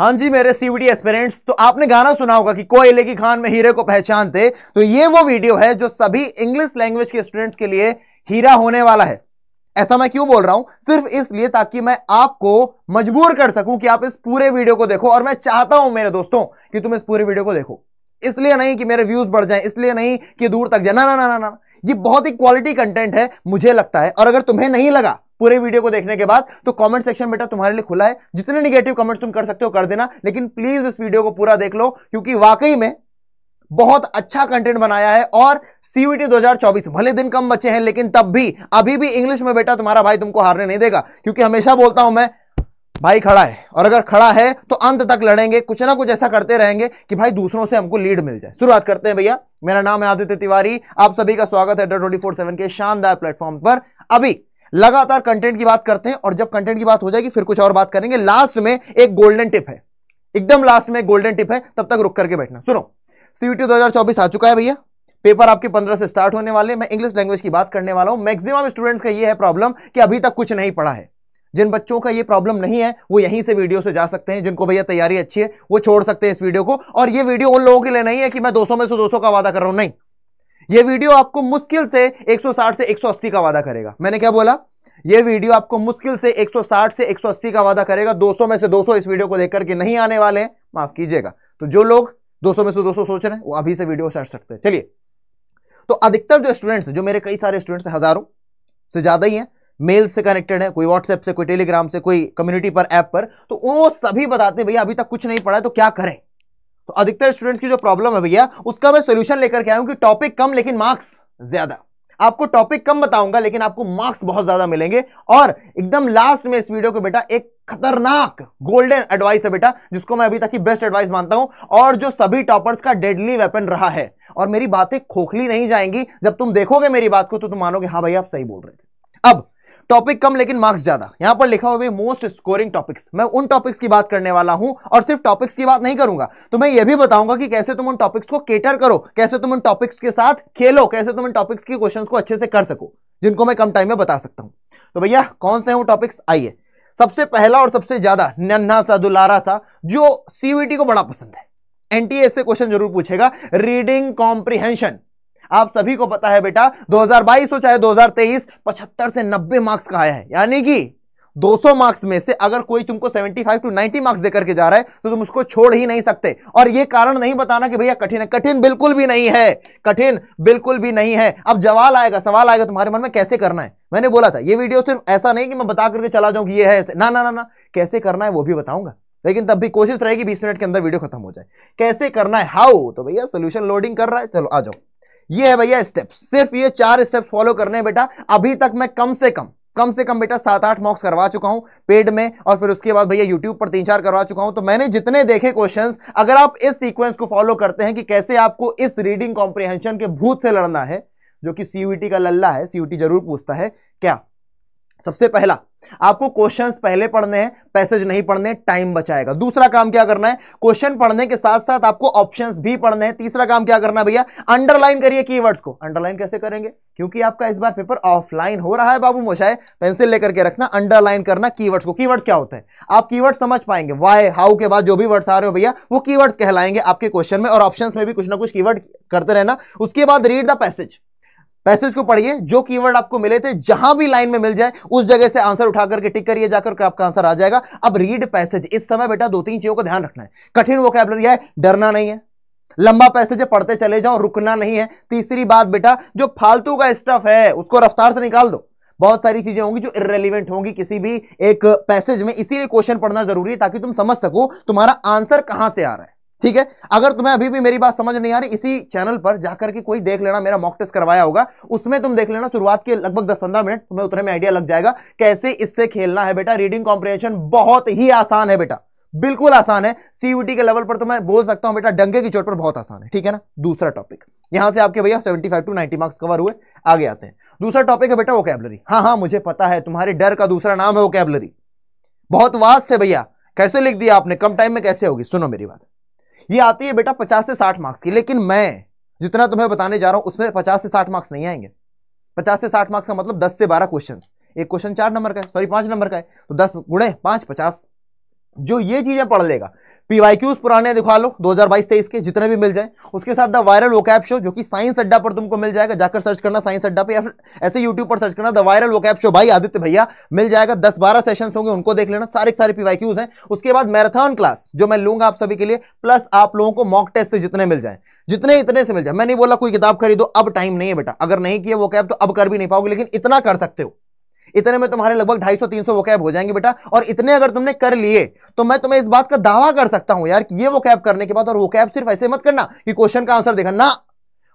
हाँ जी मेरे CVD aspirants तो आपने गाना सुना होगा कि कोयले की खान में हीरे को पहचानते तो ये वो वीडियो है जो सभी इंग्लिश लैंग्वेज के स्टूडेंट्स के लिए हीरा होने वाला है ऐसा मैं क्यों बोल रहा हूं सिर्फ इसलिए ताकि मैं आपको मजबूर कर सकूं कि आप इस पूरे वीडियो को देखो और मैं चाहता हूं मेरे दोस्तों कि तुम इस पूरे वीडियो को देखो इसलिए नहीं कि मेरे व्यूज बढ़ जाए इसलिए नहीं कि दूर तक जाए ना ना ना ना ना ये बहुत ही क्वालिटी कंटेंट है मुझे लगता है और अगर तुम्हें नहीं लगा पूरे वीडियो को देखने के बाद तो कमेंट सेक्शन बेटा तुम्हारे लिए खुला है जितने निगेटिव कमेंट्स तुम कर सकते हो कर देना लेकिन प्लीज इस वीडियो को पूरा देख लो क्योंकि वाकई में बहुत अच्छा कंटेंट बनाया है और सीवीटी 2024 भले दिन कम बचे हैं लेकिन तब भी अभी भी इंग्लिश में बेटा तुम्हारा भाई तुमको हारने नहीं देगा क्योंकि हमेशा बोलता हूं मैं भाई खड़ा है और अगर खड़ा है तो अंत तक लड़ेंगे कुछ ना कुछ ऐसा करते रहेंगे कि भाई दूसरों से हमको लीड मिल जाए शुरुआत करते हैं भैया मेरा नाम है आदित्य तिवारी आप सभी का स्वागत है ट्वेंटी फोर के शानदार प्लेटफॉर्म पर अभी लगातार कंटेंट की बात करते हैं और जब कंटेंट की बात हो जाएगी फिर कुछ और बात करेंगे लास्ट में एक गोल्डन टिप है एकदम लास्ट में गोल्डन टिप है तब तक रुक करके बैठना सुनो सीयूटी 2024 आ चुका है भैया पेपर आपके 15 से स्टार्ट होने वाले मैं इंग्लिश लैंग्वेज की बात करने वाला हूं मैक्सिमम स्टूडेंट्स का ये है प्रॉब्लम कि अभी तक कुछ नहीं पढ़ा है जिन बच्चों का ये प्रॉब्लम नहीं है वो यहीं से वीडियो से जा सकते हैं जिनको भैया तैयारी अच्छी है वो छोड़ सकते हैं इस वीडियो को और ये वीडियो उन लोगों के लिए नहीं है कि मैं 200 में से 200 का वादा कर रहा हूं नहीं ये वीडियो आपको मुश्किल से 160 से 180 का वादा करेगा मैंने क्या बोला ये वीडियो आपको मुश्किल से 160 से 180 का वादा करेगा 200 में से 200 इस वीडियो को देख करके नहीं आने वाले हैं माफ कीजिएगा तो जो लोग 200 में से 200 सोच रहे हैं वो अभी से वीडियो सर्च सकते हैं चलिए तो अधिकतर जो स्टूडेंट्स जो मेरे कई सारे स्टूडेंट्स हजारों से ज्यादा ही हैं मेल से कनेक्टेड है कोई व्हाट्सएप से कोई टेलीग्राम से कोई कम्युनिटी पर ऐप पर तो वो सभी बताते हैं भैया अभी तक कुछ नहीं पढ़ा है तो क्या करें तो अधिकतर स्टूडेंट्स की जो प्रॉब्लम है भैया उसका मैं सोल्यूशन लेकर के आया हूं कि टॉपिक कम लेकिन मार्क्स ज्यादा आपको टॉपिक कम बताऊंगा लेकिन आपको मार्क्स बहुत ज्यादा मिलेंगे और एकदम लास्ट में इस वीडियो को बेटा एक खतरनाक गोल्डन एडवाइस है बेटा जिसको मैं अभी तक की बेस्ट एडवाइस मानता हूं और जो सभी टॉपर्स का डेडली वेपन रहा है और मेरी बातें खोखली नहीं जाएंगी जब तुम देखोगे मेरी बात को तो तुम मानोगे हाँ भाई आप सही बोल रहे थे अब टॉपिक कम लेकिन मार्क्स ज्यादा यहां पर लिखा हुआ मोस्ट स्कोरिंग टॉपिक्स मैं उन टॉपिक्स की बात करने वाला हूं और सिर्फ टॉपिक्स की बात नहीं करूंगा तो मैं यह भी बताऊंगा कि कैसे तुम उन टॉपिक्स को केटर करो कैसे तुम उन टॉपिक्स के साथ खेलो कैसे तुम उन टॉपिक्स के क्वेश्चन को अच्छे से कर सको जिनको मैं कम टाइम में बता सकता हूं तो भैया कौन से हैं वो टॉपिक्स आइए सबसे पहला और सबसे ज्यादा नन्हा सा दुलारा सा जो सीवीटी को बड़ा पसंद है एनटीएस से क्वेश्चन जरूर पूछेगा रीडिंग कॉम्प्रिहेंशन आप सभी को पता है बेटा 2022 हो चाहे 2023 75 से 90 मार्क्स का आया है यानी कि 200 मार्क्स में से अगर कोई तुमको 75 टू 90 मार्क्स देकर के जा रहा है तो तुम उसको छोड़ ही नहीं सकते और यह कारण नहीं बताना कि भैया कठिन है कठिन बिल्कुल भी नहीं है कठिन बिल्कुल भी नहीं है अब जवाल आएगा सवाल आएगा तुम्हारे मन में कैसे करना है मैंने बोला था ये वीडियो सिर्फ ऐसा नहीं कि मैं बता करके चला जाऊं ये है ना ना ना ना कैसे करना है वो भी बताऊंगा लेकिन तब भी कोशिश रहेगी बीस मिनट के अंदर वीडियो खत्म हो जाए कैसे करना है हाउ तो भैया सोल्यूशन लोडिंग कर रहा है चलो आ जाओ ये है भैया स्टेप सिर्फ ये चार स्टेप फॉलो करने बेटा अभी तक मैं कम से कम कम से कम बेटा सात आठ मॉक्स करवा चुका हूं पेड में और फिर उसके बाद भैया यूट्यूब पर तीन चार करवा चुका हूं तो मैंने जितने देखे क्वेश्चंस अगर आप इस सीक्वेंस को फॉलो करते हैं कि कैसे आपको इस रीडिंग कॉम्प्रिहेंशन के भूत से लड़ना है जो कि सीयूटी का लल्ला है सीयूटी जरूर पूछता है क्या सबसे पहला आपको क्वेश्चंस पहले पढ़ने हैं पैसेज नहीं पढ़ने टाइम बचाएगा दूसरा काम क्या करना है क्वेश्चन पढ़ने के साथ साथ आपको ऑप्शंस भी पढ़ने हैं तीसरा काम क्या करना भैया अंडरलाइन करिए कीवर्ड्स को अंडरलाइन कैसे करेंगे क्योंकि आपका इस बार पेपर ऑफलाइन हो रहा है बाबू मोशाए पेंसिल लेकर के रखना अंडरलाइन करना की को की क्या होता है आप की समझ पाएंगे वाई हाउ के बाद जो भी वर्ड्स आ रहे हो भैया वो की कहलाएंगे आपके क्वेश्चन में और ऑप्शन में भी कुछ ना कुछ की करते रहना उसके बाद रीड द पैसेज पैसेज को पढ़िए जो कीवर्ड आपको मिले थे जहां भी लाइन में मिल जाए उस जगह से आंसर उठा करके टिक करिए जाकर आपका आंसर आ जाएगा अब रीड पैसेज इस समय बेटा दो तीन चीजों का ध्यान रखना है कठिन वोकेबलरी है डरना नहीं है लंबा पैसेज पढ़ते चले जाओ रुकना नहीं है तीसरी बात बेटा जो फालतू का स्टफ है उसको रफ्तार से निकाल दो बहुत सारी चीजें होंगी जो इरेलीवेंट होंगी किसी भी एक पैसेज में इसीलिए क्वेश्चन पढ़ना जरूरी है ताकि तुम समझ सको तुम्हारा आंसर कहां से आ रहा है ठीक है अगर तुम्हें अभी भी मेरी बात समझ नहीं आ रही इसी चैनल पर जाकर के कोई देख लेना मेरा मॉक टेस्ट करवाया होगा उसमें तुम देख लेना शुरुआत के लगभग 10-15 मिनट तुम्हें उतने में आइडिया लग जाएगा कैसे इससे खेलना है बेटा रीडिंग कॉम्प्रिहेंशन बहुत ही आसान है बेटा बिल्कुल आसान है सीयूटी के लेवल पर तो मैं बोल सकता हूं बेटा डंगे की चोट पर बहुत आसान है ठीक है ना दूसरा टॉपिक यहां से आपके भैया 75 टू 90 मार्क्स कवर हुए आगे आते हैं दूसरा टॉपिक है बेटा वोकेबलरी हाँ हाँ मुझे पता है तुम्हारे डर का दूसरा नाम है वोकेबलरी बहुत वास्ट है भैया कैसे लिख दिया आपने कम टाइम में कैसे होगी सुनो मेरी बात ये आती है बेटा पचास से साठ मार्क्स की लेकिन मैं जितना तुम्हें बताने जा रहा हूं उसमें पचास से साठ मार्क्स नहीं आएंगे पचास से साठ मार्क्स का मतलब दस से बारह क्वेश्चन एक क्वेश्चन चार नंबर का है सॉरी पांच नंबर का है तो दस गुणे पांच पचास जो ये चीजें पढ़ लेगा पीवाई क्यूज पुराने दिखा लो 2022-23 के जितने भी मिल जाए उसके साथ द वायरल वोकैप शो जो कि साइंस अड्डा पर तुमको मिल जाएगा जाकर सर्च करना साइंस अड्डा पे या फिर ऐसे यूट्यूब पर सर्च करना द वायरल वोकैप शो भाई आदित्य भैया मिल जाएगा 10-12 सेशन होंगे उनको देख लेना सारे सारे पीवाई क्यूज उसके बाद मैराथन क्लास जो मैं लूंगा आप सभी के लिए प्लस आप लोगों को मॉक टेस्ट से जितने मिल जाए जितने इतने से मिल जाए मैं नहीं बोला कोई किताब खरीदो अब टाइम नहीं है बेटा अगर नहीं किया वो कैब तो अब कर भी नहीं पाओगे लेकिन इतना कर सकते हो इतने में तुम्हारे लगभग ढाई सौ तीन सौ वोकैब हो जाएंगे बेटा और इतने अगर तुमने कर लिए तो मैं तुम्हें इस बात का दावा कर सकता हूं यार ये वो कैब करने के बाद और वो कैब सिर्फ ऐसे मत करना कि क्वेश्चन का आंसर देखा ना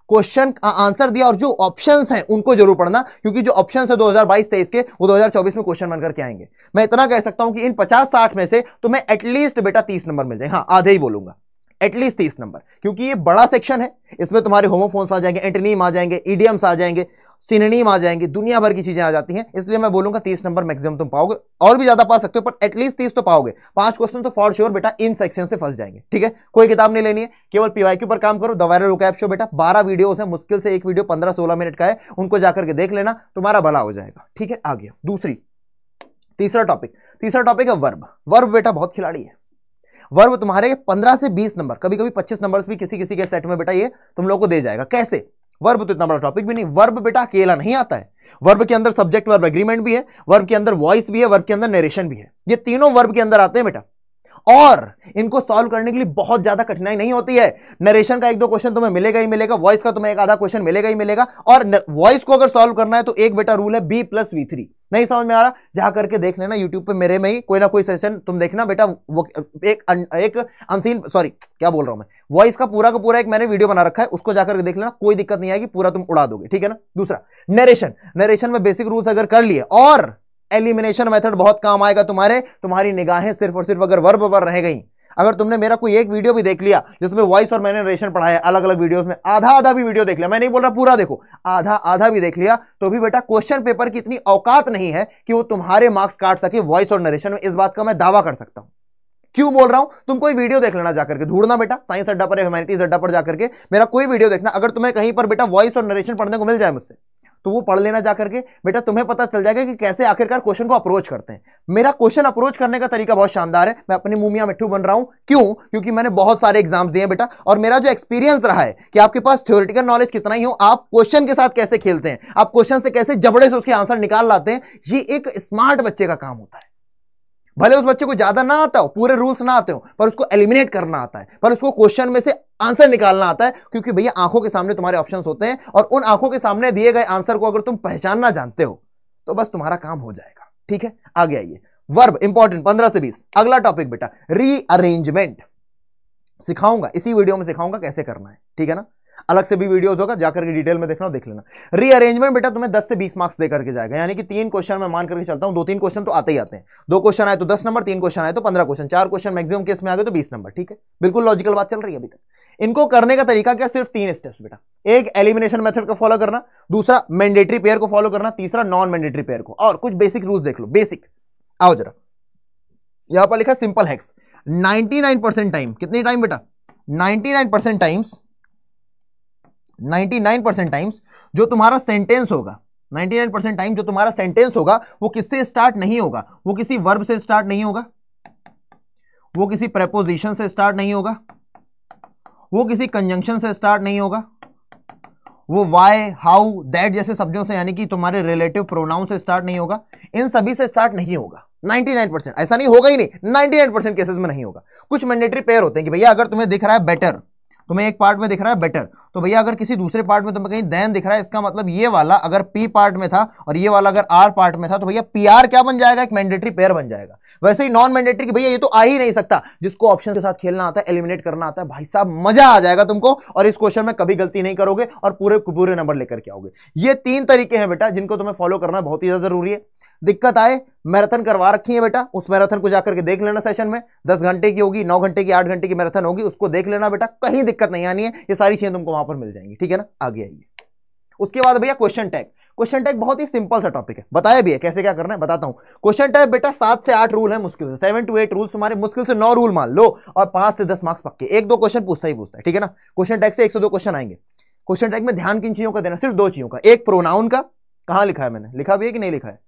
क्वेश्चन आंसर दिया और जो ऑप्शंस हैं उनको जरूर पढ़ना क्योंकि जो ऑप्शंस है 2022 हजार के वो 2024 में क्वेश्चन बनकर के आएंगे मैं इतना कह सकता हूं कि इन 50-60 में से तुम्हें एटलीस्ट बेटा 30 नंबर मिल जाए हाँ आधे ही बोलूंगा एटलीस्ट तीस नंबर क्योंकि ये बड़ा सेक्शन है इसमें तुम्हारे होमोफोन्स आ जाएंगे एंटनीम आ जाएंगे ईडियम्स आ जाएंगे सिनेनीम आ जाएंगे दुनिया भर की चीजें आ जाती हैं इसलिए मैं बोलूंगा तीस नंबर मैक्सिमम तुम पाओगे और भी ज्यादा पा सकते हो पर एटलीस्ट तीस तो पाओगे पांच क्वेश्चन तो फॉर श्योर बेटा इन सेक्शन से फंस जाएंगे ठीक है कोई किताब नहीं लेनी है केवल पीवाईक्यू पर काम करो दवा वायरल रुकैप शो बेटा बारह वीडियो है मुश्किल से एक वीडियो पंद्रह सोलह मिनट का है उनको जाकर के देख लेना तुम्हारा भला हो जाएगा ठीक है आगे दूसरी तीसरा टॉपिक तीसरा टॉपिक है वर्ब वर्ब बेटा बहुत खिलाड़ी है वर्ब तुम्हारे पंद्रह से बीस नंबर कभी कभी पच्चीस नंबर भी किसी किसी के सेट में बेटा ये तुम लोग को दे जाएगा कैसे वर्ब तो इतना बड़ा टॉपिक भी नहीं वर्ब बेटा अकेला नहीं आता है वर्ब के अंदर सब्जेक्ट वर्ब एग्रीमेंट भी है वर्ब के अंदर वॉइस भी है वर्ब के अंदर नरेशन भी है ये तीनों वर्ब के अंदर आते हैं बेटा और इनको सॉल्व करने के लिए बहुत ज्यादा कठिनाई नहीं होती है नरेशन का एक दो क्वेश्चन तुम्हें मिलेगा ही मिलेगा वॉइस का तुम्हें एक आधा क्वेश्चन मिलेगा ही मिलेगा और वॉइस को अगर सॉल्व करना है तो एक बेटा रूल है बी प्लस वी थ्री नहीं समझ में आ रहा जा करके देख लेना यूट्यूब पे मेरे में ही कोई ना कोई सेशन तुम देखना बेटा वो एक अन, एक अनसीन सॉरी क्या बोल रहा हूं मैं वॉइस का पूरा का पूरा एक मैंने वीडियो बना रखा है उसको जाकर देख लेना कोई दिक्कत नहीं आएगी पूरा तुम उड़ा दोगे ठीक है ना दूसरा नरेशन नरेशन में बेसिक रूल्स अगर कर लिए और एलिमिनेशन मेथड बहुत काम आएगा तुम्हारे तुम्हारी निगाहें सिर्फ और सिर्फ अगर वर्ब पर रह गई अगर तुमने मेरा कोई एक वीडियो भी देख लिया जिसमें वॉइस और मैंने रेशन पढ़ाया अलग अलग वीडियोस में आधा आधा भी वीडियो देख लिया मैं नहीं बोल रहा पूरा देखो आधा आधा भी देख लिया तो भी बेटा क्वेश्चन पेपर की इतनी औकात नहीं है कि वो तुम्हारे मार्क्स काट सके वॉइस और नरेशन में इस बात का मैं दावा कर सकता हूं क्यों बोल रहा हूं तुम कोई वीडियो देख लेना जाकर के ढूंढना बेटा साइंस अड्डा पर ह्यूमैनिटीज अड्डा पर जाकर के मेरा कोई वीडियो देखना अगर तुम्हें कहीं पर बेटा वॉइस और नरेशन पढ़ने को मिल जाए मुझसे तो वो पढ़ लेना जा करके बेटा तुम्हें पता चल जाएगा कि कैसे आखिरकार क्वेश्चन को अप्रोच करते हैं मेरा क्वेश्चन अप्रोच करने का तरीका बहुत शानदार है मैं अपनी मुमिया मिट्टू बन रहा हूं क्यों क्योंकि मैंने बहुत सारे एग्जाम्स दिए बेटा और मेरा जो एक्सपीरियंस रहा है कि आपके पास थ्योरिटिकल नॉलेज कितना ही हो आप क्वेश्चन के साथ कैसे खेलते हैं आप क्वेश्चन से कैसे जबड़े से उसके आंसर निकाल लाते हैं ये एक स्मार्ट बच्चे का काम होता है भले उस बच्चे को ज्यादा ना आता हो पूरे रूल्स ना आते हो पर उसको एलिमिनेट करना आता है पर उसको क्वेश्चन में से आंसर निकालना आता है क्योंकि भैया आंखों के सामने तुम्हारे ऑप्शन होते हैं और उन आंखों के सामने दिए गए आंसर को अगर तुम पहचानना जानते हो तो बस तुम्हारा काम हो जाएगा ठीक है आगे आइए वर्ब इंपॉर्टेंट पंद्रह से बीस अगला टॉपिक बेटा रीअरेंजमेंट सिखाऊंगा इसी वीडियो में सिखाऊंगा कैसे करना है ठीक है ना अलग से भी वीडियोस होगा जाकर के डिटेल में देखना देख लेना रीअरेंजमेंट बेटा तुम्हें 10 से 20 मार्क्स देकर के जाएगा यानी कि तीन क्वेश्चन मैं मान करके चलता हूं दो तीन क्वेश्चन तो आते ही आते हैं दो क्वेश्चन आए तो दस नंबर तीन क्वेश्चन आए तो पंद्रह क्वेश्चन चार क्वेश्चन मैक्सिमम केस में आ गए तो बीस नंबर ठीक है बिल्कुल लॉजिकल बात चल रही है अभी तक इनको करने का तरीका क्या सिर्फ तीन स्टेप्स बेटा एक एलिमिनेशन मेथड को फॉलो करना दूसरा मैंडेटरी पेयर को फॉलो करना तीसरा नॉन मैंडेटरी पेयर को और कुछ बेसिक रूल देख लो बेसिक आओ जरा यहां पर लिखा सिंपल हैक्स 99% टाइम कितनी टाइम बेटा 99% टाइम्स 99 टाइम्स जो तुम्हारा सेंटेंस होगा 99 टाइम जो तुम्हारा सेंटेंस होगा वो किससे स्टार्ट नहीं होगा वो किसी वर्ब से स्टार्ट नहीं होगा वो किसी प्रपोजिशन से स्टार्ट नहीं होगा वो किसी कंजंक्शन से स्टार्ट नहीं होगा वो वाई हाउ दैट जैसे शब्दों से यानी कि तुम्हारे रिलेटिव प्रोनाउन से स्टार्ट नहीं होगा इन सभी से स्टार्ट नहीं होगा 99 ऐसा नहीं होगा ही नहीं 99 केसेस में नहीं होगा कुछ मैंडेटरी पेयर होते हैं कि भैया अगर तुम्हें दिख रहा है बेटर तुम्हें तो एक पार्ट में दिख रहा है बेटर तो भैया अगर किसी दूसरे पार्ट में तुम्हें कहीं देन दिख रहा है इसका मतलब ये वाला अगर पी पार्ट में था और ये वाला अगर आर पार्ट में था तो भैया पी आर क्या बन जाएगा एक मैंडेटरी पेयर बन जाएगा वैसे ही नॉन मैंडेटरी भैया ये तो आ ही नहीं सकता जिसको ऑप्शन के साथ खेलना आता है एलिमिनेट करना आता है भाई साहब मजा आ जाएगा तुमको और इस क्वेश्चन में कभी गलती नहीं करोगे और पूरे पूरे नंबर लेकर के आओगे ये तीन तरीके हैं बेटा जिनको तुम्हें फॉलो करना बहुत ही ज्यादा जरूरी है दिक्कत आए मैराथन करवा रखी है बेटा उस मैराथन को जाकर के देख लेना सेशन में दस घंटे की होगी नौ घंटे की आठ घंटे की मैराथन होगी उसको देख लेना बेटा कहीं दिक्कत नहीं आनी है ये सारी चीजें तुमको वहां पर मिल जाएंगी ठीक है ना आगे आइए उसके बाद भैया क्वेश्चन टैग क्वेश्चन टैग बहुत ही सिंपल सा टॉपिक है बताया भी है कैसे क्या करना है बताता हूं क्वेश्चन टैग बेटा सात से आठ रूल है मुश्किल से सेवन टू एट रूल तुम्हारे मुश्किल से नौ रूल मान लो और पांच से दस मार्क्स पक्के एक दो क्वेश्चन पूछता ही पूछता है ठीक है ना क्वेश्चन टैग से एक से दो क्वेश्चन आएंगे क्वेश्चन टैग में ध्यान किन चीजों का देना सिर्फ दो चीजों का एक प्रोनाउन का कहां लिखा है मैंने लिखा भी है कि नहीं लिखा है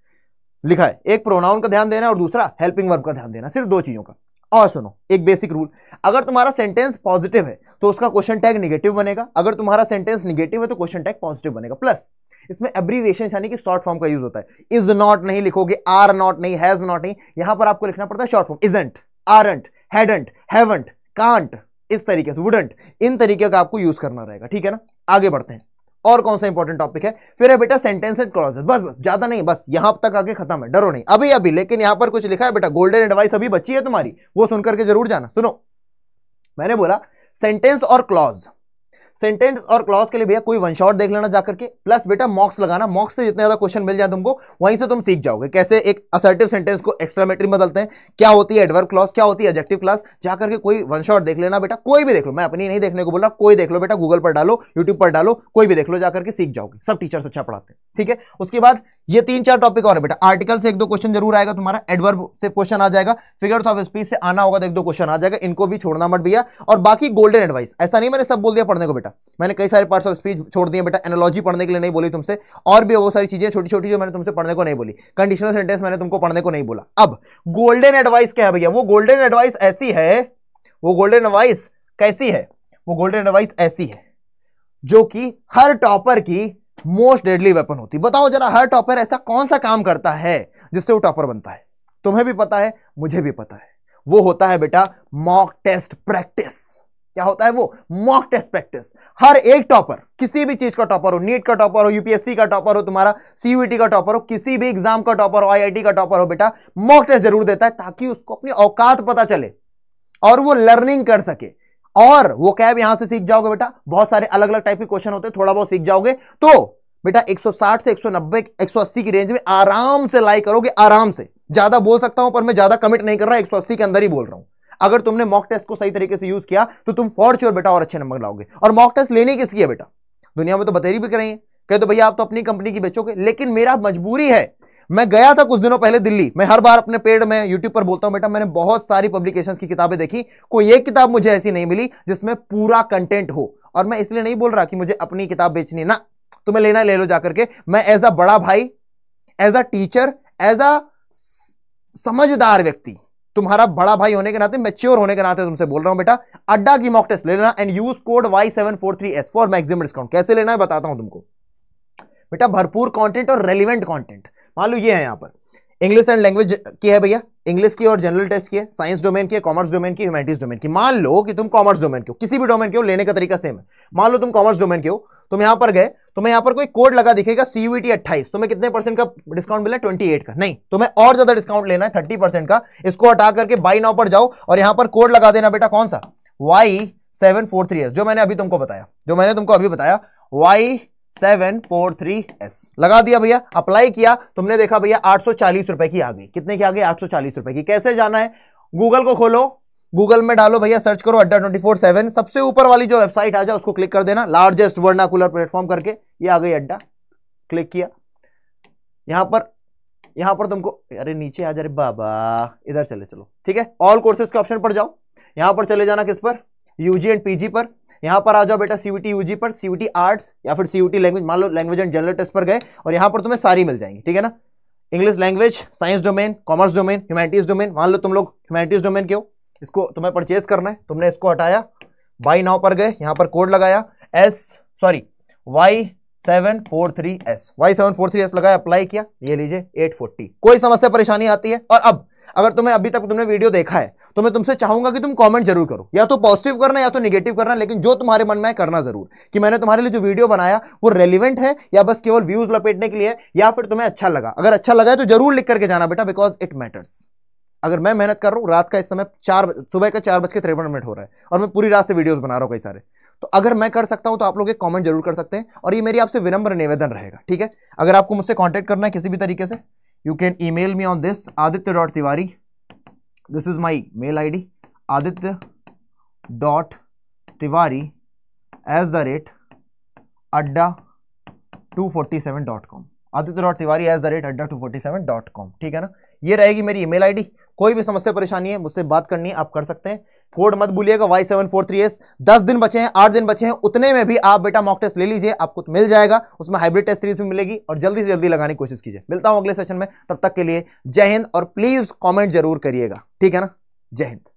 लिखा है एक प्रोनाउन का ध्यान देना और दूसरा हेल्पिंग वर्ब का ध्यान देना सिर्फ दो चीजों का और सुनो एक बेसिक रूल अगर तुम्हारा सेंटेंस पॉजिटिव है तो उसका क्वेश्चन टैग निगेटिव बनेगा अगर तुम्हारा सेंटेंस निगेटिव है तो क्वेश्चन टैग पॉजिटिव बनेगा प्लस इसमें एब्रीवेशन यानी कि शॉर्ट फॉर्म का यूज होता है इज नॉट नहीं लिखोगे आर नॉट नहीं हैज नॉट नहीं यहां पर आपको लिखना पड़ता है short form isn't aren't hadn't haven't can't इस तरीके से वुडंट इन तरीके का आपको यूज करना रहेगा ठीक है ना आगे बढ़ते हैं और कौन सा इंपॉर्टेंट टॉपिक है फिर है बेटा सेंटेंस एंड क्लॉजेस बस, बस ज्यादा नहीं बस यहां तक आगे खत्म है डरो नहीं अभी अभी लेकिन यहां पर कुछ लिखा है बेटा गोल्डन एडवाइस अभी बची है तुम्हारी वो सुनकर के जरूर जाना सुनो मैंने बोला सेंटेंस और क्लॉज सेंटेंस और क्लॉज के लिए भैया कोई वन शॉट देख लेना जाकर के प्लस बेटा मॉक्स लगाना मॉक्स से जितने ज्यादा क्वेश्चन मिल जाए तुमको वहीं से तुम सीख जाओगे कैसे एक असर्टिव सेंटेंस को में बदलते हैं क्या होती है एडवर्क क्लॉज क्या होती है एजेक्टिव क्लास जाकर के कोई वन शॉट देख लेना बेटा कोई भी देख लो मैं अपनी नहीं देखने को बोला कोई देख लो बेटा गूगल पर डालो यूट्यूब पर डालो कोई भी देख लो जाकर के सीख जाओगे सब टीचर्स अच्छा पढ़ाते हैं ठीक है उसके बाद ये तीन चार टॉपिक और बेटा आर्टिकल से एक दो क्वेश्चन जरूर आएगा तुम्हारा एडवर्ब से क्वेश्चन आ जाएगा फिगर्स ऑफ स्पीच से आना होगा तो एक दो क्वेश्चन आ जाएगा इनको भी छोड़ना मत भैया और बाकी गोल्डन एडवाइस ऐसा नहीं मैंने सब बोल दिया पढ़ने को बेटा मैंने कई सारे पार्ट्स ऑफ स्पीच छोड़ दिए बेटा एनोलॉजी पढ़ने के लिए नहीं बोली तुमसे और भी वो सारी चीजें छोटी छोटी जो मैंने तुमसे पढ़ने को नहीं बोली कंडीशनल सेंटेंस मैंने तुमको पढ़ने को नहीं बोला अब गोल्डन एडवाइस क्या है भैया वो गोल्डन एडवाइस ऐसी है वो गोल्डन एडवाइस कैसी है वो गोल्डन एडवाइस ऐसी है जो कि हर टॉपर की मोस्ट डेडली वेपन होती है बताओ जरा हर टॉपर ऐसा कौन सा काम करता है जिससे वो टॉपर बनता है तुम्हें भी पता है मुझे भी पता है वो होता है बेटा मॉक टेस्ट प्रैक्टिस क्या होता है वो मॉक टेस्ट प्रैक्टिस हर एक टॉपर किसी भी चीज का टॉपर हो नीट का टॉपर हो यूपीएससी का टॉपर हो तुम्हारा सीयूटी का टॉपर हो किसी भी एग्जाम का टॉपर हो आईआईटी का टॉपर हो बेटा मॉक टेस्ट जरूर देता है ताकि उसको अपनी औकात पता चले और वो लर्निंग कर सके और वो कैब यहां से सीख जाओगे बेटा बहुत सारे अलग अलग टाइप के क्वेश्चन होते हैं थोड़ा बहुत सीख जाओगे तो बेटा 160 से 190 180 की रेंज में आराम से लाई करोगे आराम से ज्यादा बोल सकता हूं पर मैं ज्यादा कमिट नहीं कर रहा एक के अंदर ही बोल रहा हूं अगर तुमने मॉक टेस्ट को सही तरीके से यूज किया तो तुम फॉर श्योर बेटा और अच्छे नंबर लाओगे और मॉक टेस्ट लेने किसकी है बेटा दुनिया में तो बतेरी भी करेंगे कह तो भैया आप तो अपनी कंपनी की बेचोगे लेकिन मेरा मजबूरी है मैं गया था कुछ दिनों पहले दिल्ली मैं हर बार अपने पेड़ में यूट्यूब पर बोलता हूं बेटा मैंने बहुत सारी पब्लिकेशंस की किताबें देखी कोई एक किताब मुझे ऐसी नहीं मिली जिसमें पूरा कंटेंट हो और मैं इसलिए नहीं बोल रहा कि मुझे अपनी किताब बेचनी ना तुम्हें लेना ले लो जाकर के मैं एज अ बड़ा भाई as a teacher as a समझदार व्यक्ति तुम्हारा बड़ा भाई होने के नाते मेच्योर होने के नाते तुमसे बोल रहा हूं बेटा अड्डा की मॉक टेस्ट ले लेना and use code Y seven four three S for maximum discount कैसे लेना है बताता हूं तुमको बेटा भरपूर कंटेंट और रेलिवेंट कंटेंट मान लो ये है यहाँ पर इंग्लिश एंड लैंग्वेज की है भैया इंग्लिश की और जनरल टेस्ट की है साइंस डोमेन की है कॉमर्स डोमेन की ह्यूमैनिटीज डोमेन की मान लो कि तुम कॉमर्स डोमेन के हो किसी भी डोमेन के हो लेने का तरीका सेम है मान लो तुम कॉमर्स डोमेन के हो तुम यहाँ पर गए तो मैं यहाँ पर कोई कोड लगा दिखेगा सीयूटी अट्ठाईस तुम्हें कितने परसेंट का डिस्काउंट मिला ट्वेंटी एट का नहीं तुम्हें और ज्यादा डिस्काउंट लेना है थर्टी परसेंट का इसको हटा करके बाई नाउ पर जाओ और यहाँ पर कोड लगा देना बेटा कौन सा Y seven four three S जो मैंने अभी तुमको बताया जो मैंने तुमको अभी बताया Y seven four three S लगा दिया भैया अप्लाई किया तुमने देखा भैया आठ सौ चालीस रुपए की आ गई कितने की आ गई आठ सौ चालीस रुपए की कैसे जाना है गूगल को खोलो गूगल में डालो भैया सर्च करो अड्डा ट्वेंटी फोर सेवन सबसे ऊपर वाली जो वेबसाइट आ जाए उसको क्लिक कर देना लार्जेस्ट वर्नाकुलर प्लेटफॉर्म करके ये आ गई अड्डा क्लिक किया यहां पर यहां पर तुमको अरे नीचे आ जा रे बाबा इधर चले चलो ठीक है ऑल कोर्सेज के ऑप्शन पर जाओ यहां पर चले जाना किस पर यूजी एंड पीजी पर यहां पर आ जाओ बेटा सीवीटी यूजी पर सीवीटी आर्ट्स या फिर सीवीटी लैंग्वेज मान लो लैंग्वेज एंड जनरल टेस्ट पर गए और यहाँ पर तुम्हें सारी मिल जाएंगी ठीक है ना English language science domain commerce domain humanities domain मान लो तुम लोग ह्यूमैनिटीज डोमेन के हो इसको तुम्हें परचेज करना है तुमने इसको हटाया बाई नाव पर गए यहां पर कोड लगाया S sorry Y seven four three S Y seven four three S लगाया अप्लाई किया ये लीजिए एट फोर्टी कोई समस्या परेशानी आती है और अब अगर तुम्हें अभी तक तुमने वीडियो देखा है तो मैं तुमसे चाहूंगा कि तुम कमेंट जरूर करो या तो पॉजिटिव करना या तो निगेटिव करना लेकिन जो तुम्हारे मन में है करना जरूर कि मैंने तुम्हारे लिए जो वीडियो बनाया वो रेलिवेंट है या बस केवल व्यूज लपेटने के लिए या फिर तुम्हें अच्छा लगा अगर अच्छा लगा है तो जरूर लिख करके जाना बेटा बिकॉज इट मैटर्स अगर मैं मेहनत कर रहा हूं रात का इस समय चार सुबह का चार बज के तिरपन मिनट हो रहा है और मैं पूरी रात से वीडियोस बना रहा हूं कई सारे तो अगर मैं कर सकता हूं तो आप लोग एक कमेंट जरूर कर सकते हैं और ये मेरी आपसे विनम्र निवेदन रहेगा ठीक है अगर आपको मुझसे कॉन्टेक्ट करना है किसी भी तरीके से you can email me on this aditya dot tiwari this is my mail id aditya dot tiwari as the rate adda 247.com Aditya dot Tiwari at the rate Adda two forty seven dot com ठीक है ना ये रहेगी मेरी email ID कोई भी समस्या परेशानी है मुझसे बात करनी है आप कर सकते हैं कोड मत भूलिएगा Y seven four three S दस दिन बचे हैं आठ दिन बचे हैं उतने में भी आप बेटा मॉक टेस्ट ले लीजिए आपको तो मिल जाएगा उसमें हाइब्रिड टेस्ट सीरीज भी मिलेगी और जल्दी से जल्दी लगाने की कोशिश कीजिए मिलता हूं अगले सेशन में तब तक के लिए जय हिंद और प्लीज कॉमेंट जरूर करिएगा ठीक है ना जय हिंद